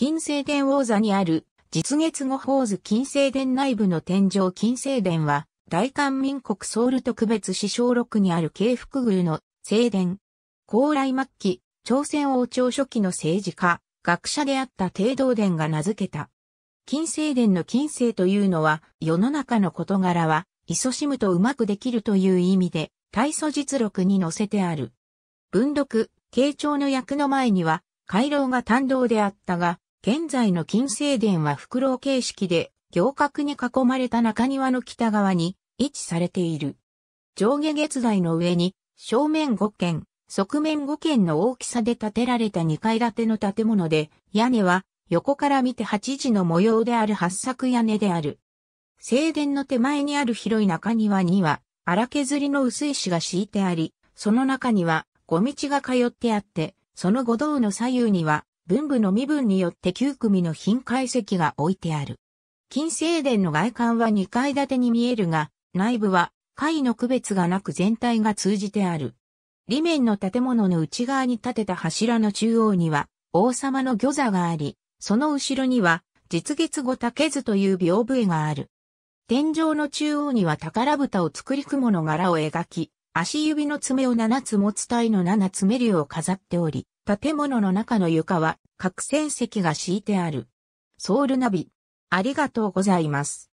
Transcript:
金星殿王座にある、実月後法図金星殿内部の天井金星殿は、大韓民国ソウル特別支小録にある慶福宮の聖殿。高麗末期、朝鮮王朝初期の政治家、学者であった帝道殿が名付けた。金星殿の金星というのは、世の中の事柄は、いそしむとうまくできるという意味で、大祖実録に載せてある。文録、慶長の役の前には、回廊が単道であったが、現在の金星殿は袋形式で、行革に囲まれた中庭の北側に位置されている。上下月台の上に、正面5軒、側面5軒の大きさで建てられた2階建ての建物で、屋根は横から見て8時の模様である八作屋根である。正殿の手前にある広い中庭には、荒削りの薄石が敷いてあり、その中には、五道が通ってあって、その五道の左右には、文部の身分によって9組の品解石が置いてある。金星殿の外観は2階建てに見えるが、内部は階の区別がなく全体が通じてある。裏面の建物の内側に建てた柱の中央には、王様の御座があり、その後ろには、実月後竹図という屏風絵がある。天井の中央には宝蓋を作り雲の柄を描き、足指の爪を7つ持つ体の7つ目竜を飾っており、建物の中の床は、核戦席が敷いてある。ソウルナビ。ありがとうございます。